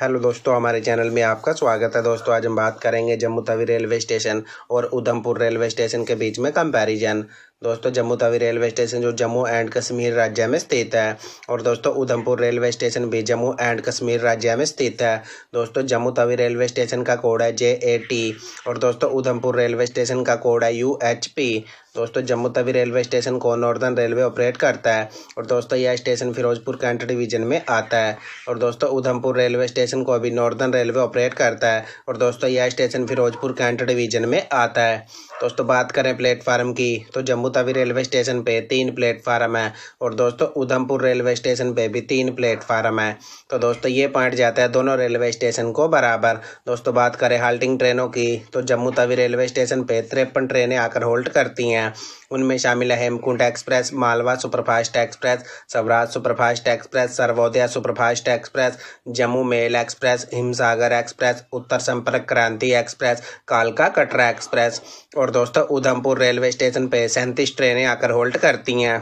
hello दोस्तों हमारे channel में आपका स्वागत है दोस्तों आज हम बात करेंगे जम्मू तवी रेलवे स्टेशन और उधमपुर रेलवे स्टेशन के बीच में कंपैरिजन दोस्तों जम्मू तवी रेलवे स्टेशन जो जम्मू एंड कश्मीर राज्य में स्थित है और दोस्तों उधमपुर रेलवे स्टेशन भी जम्मू एंड कश्मीर राज्य में स्थित है दोस्तों जम्मू तवी रेलवे स्टेशन का कोड है जे ए टी और दोस्तों उधमपुर रेलवे स्टेशन का कोड है यू एच पी दोस्तों जम्मू तवी रेलवे स्टेशन को नॉर्दर्न रेलवे ऑपरेट करता है और दोस्तों यह स्टेशन फिरोजपुर कैंट डिवीजन में आता है और दोस्तों उधमपुर रेलवे स्टेशन को अभी नॉर्दर्न रेलवे ऑपरेट करता है और दोस्तों यह स्टेशन फिरोजपुर कैंट डिवीजन में आता है दोस्तों बात करें प्लेटफार्म की तो जम्मू तवी रेलवे स्टेशन पे तीन प्लेटफार्म है और दोस्तों उधमपुर रेलवे स्टेशन पे भी तीन प्लेटफार्म है तो दोस्तों ये पॉइंट जाता है दोनों रेलवे स्टेशन को बराबर दोस्तों बात करें हाल्टिंग ट्रेनों की तो जम्मू तवी रेलवे स्टेशन पे तिरपन ट्रेनें आकर होल्ट करती हैं उनमें शामिल है Hemkund express Malwa superfast express Swaraj superfast express Sarvodaya superfast express Jammu mail express Himsagar express Uttar Sampark Kranti express कालका कटरा एक्सप्रेस और दोस्तों उधमपुर रेलवे स्टेशन पर सैंतीस ट्रेनें आकर होल्ड करती हैं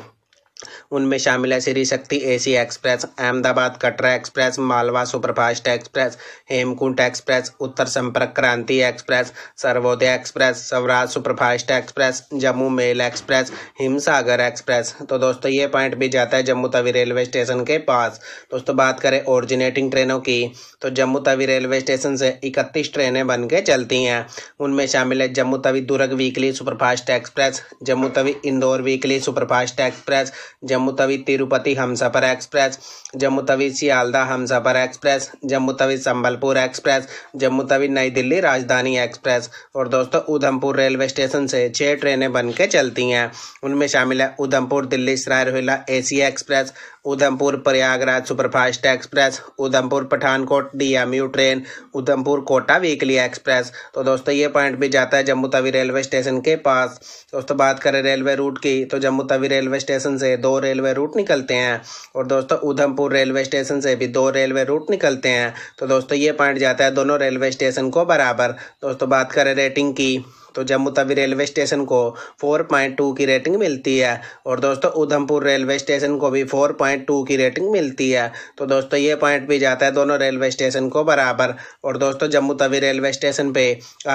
उनमें शामिल है Shri Shakti AC express Ahmedabad Katra express Malwa superfast express Hemkunt express Uttar Sampark Kranti express Sarvodaya express Swaraj superfast express Jammu mail express Himsagar express तो दोस्तों ये पॉइंट भी जाता है जम्मू तवी रेलवे स्टेशन के पास दोस्तों बात करें ओरिजिनेटिंग ट्रेनों की तो जम्मू तवी रेलवे स्टेशन से इकतीस ट्रेनें बन के चलती हैं उनमें शामिल है Jammu Tawi Durg weekly superfast express Jammu Tawi Indore weekly superfast express Jammu Tawi Tirupati Humsafar express Jammu Tawi Sealdah Humsafar express Jammu Tawi Sambalpur express Jammu Tawi New Delhi राजधानी एक्सप्रेस और दोस्तों उधमपुर रेलवे स्टेशन से छः ट्रेनें बन के चलती हैं उनमें शामिल है Udhampur Delhi A C express Udhampur Prayagraj superfast express Udhampur Pathankot DMU train Udhampur Kota weekly express तो दोस्तों ये पॉइंट भी जाता है जम्मू तवी रेलवे स्टेशन के पास दोस्तों बात करें रेलवे रूट की तो जम्मू तवी रेलवे स्टेशन से दो रेलवे रूट निकलते हैं और दोस्तों उधमपुर रेलवे स्टेशन से भी दो रेलवे रूट निकलते हैं तो दोस्तों ये पॉइंट जाता है दोनों रेलवे स्टेशन को बराबर दोस्तों बात करें रेटिंग की तो जम्मू तवी रेलवे स्टेशन को 4.2 की रेटिंग मिलती है और दोस्तों उधमपुर रेलवे स्टेशन को भी 4.2 की रेटिंग मिलती है तो दोस्तों ये पॉइंट भी जाता है दोनों रेलवे स्टेशन को बराबर और दोस्तों जम्मू तवी रेलवे स्टेशन पे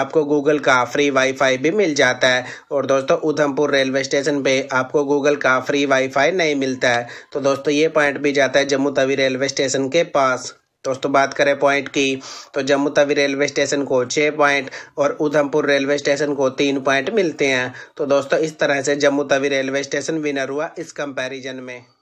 आपको गूगल का फ्री वाईफाई भी मिल जाता है और दोस्तों उधमपुर रेलवे स्टेशन पर आपको गूगल का फ्री वाई नहीं मिलता है तो दोस्तों ये पॉइंट भी जाता है जम्मू तवी रेलवे स्टेशन के पास दोस्तों बात करें पॉइंट की तो जम्मू तवी रेलवे स्टेशन को छः पॉइंट और उधमपुर रेलवे स्टेशन को तीन पॉइंट मिलते हैं तो दोस्तों इस तरह से Jammu Tawi railway station winner हुआ इस कंपैरिजन में